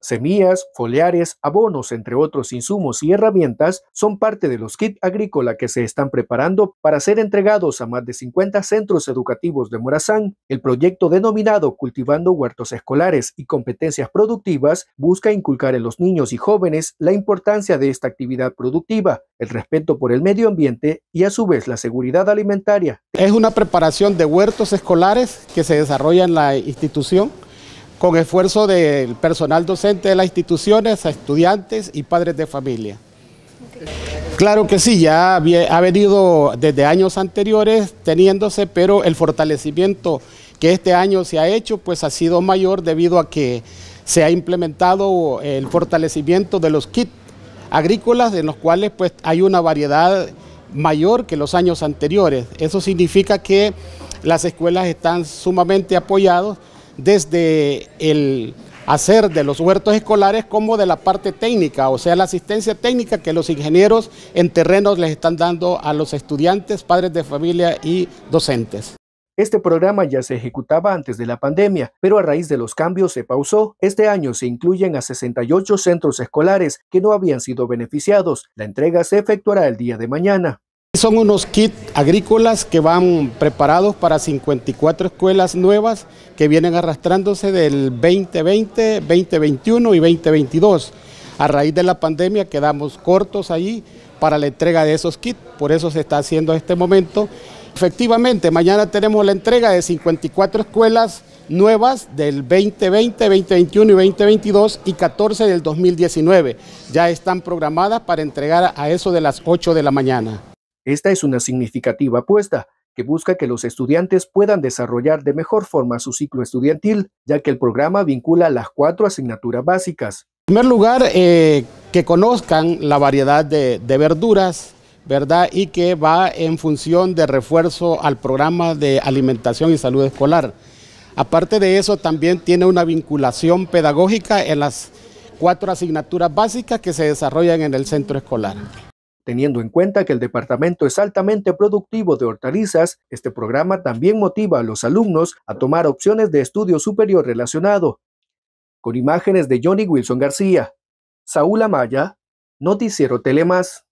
Semillas, foliares, abonos, entre otros insumos y herramientas, son parte de los kits agrícola que se están preparando para ser entregados a más de 50 centros educativos de Morazán. El proyecto denominado Cultivando Huertos Escolares y Competencias Productivas busca inculcar en los niños y jóvenes la importancia de esta actividad productiva, el respeto por el medio ambiente y a su vez la seguridad alimentaria. Es una preparación de huertos escolares que se desarrolla en la institución con esfuerzo del personal docente de las instituciones, a estudiantes y padres de familia. Claro que sí, ya ha venido desde años anteriores teniéndose, pero el fortalecimiento que este año se ha hecho pues ha sido mayor debido a que se ha implementado el fortalecimiento de los kits agrícolas en los cuales pues hay una variedad mayor que los años anteriores. Eso significa que las escuelas están sumamente apoyados desde el hacer de los huertos escolares como de la parte técnica, o sea, la asistencia técnica que los ingenieros en terrenos les están dando a los estudiantes, padres de familia y docentes. Este programa ya se ejecutaba antes de la pandemia, pero a raíz de los cambios se pausó. Este año se incluyen a 68 centros escolares que no habían sido beneficiados. La entrega se efectuará el día de mañana. Son unos kits agrícolas que van preparados para 54 escuelas nuevas que vienen arrastrándose del 2020, 2021 y 2022. A raíz de la pandemia quedamos cortos ahí para la entrega de esos kits, por eso se está haciendo este momento. Efectivamente, mañana tenemos la entrega de 54 escuelas nuevas del 2020, 2021 y 2022 y 14 del 2019. Ya están programadas para entregar a eso de las 8 de la mañana. Esta es una significativa apuesta que busca que los estudiantes puedan desarrollar de mejor forma su ciclo estudiantil, ya que el programa vincula las cuatro asignaturas básicas. En primer lugar, eh, que conozcan la variedad de, de verduras, ¿verdad? Y que va en función de refuerzo al programa de alimentación y salud escolar. Aparte de eso, también tiene una vinculación pedagógica en las cuatro asignaturas básicas que se desarrollan en el centro escolar. Teniendo en cuenta que el departamento es altamente productivo de hortalizas, este programa también motiva a los alumnos a tomar opciones de estudio superior relacionado. Con imágenes de Johnny Wilson García, Saúl Amaya, Noticiero Telemás.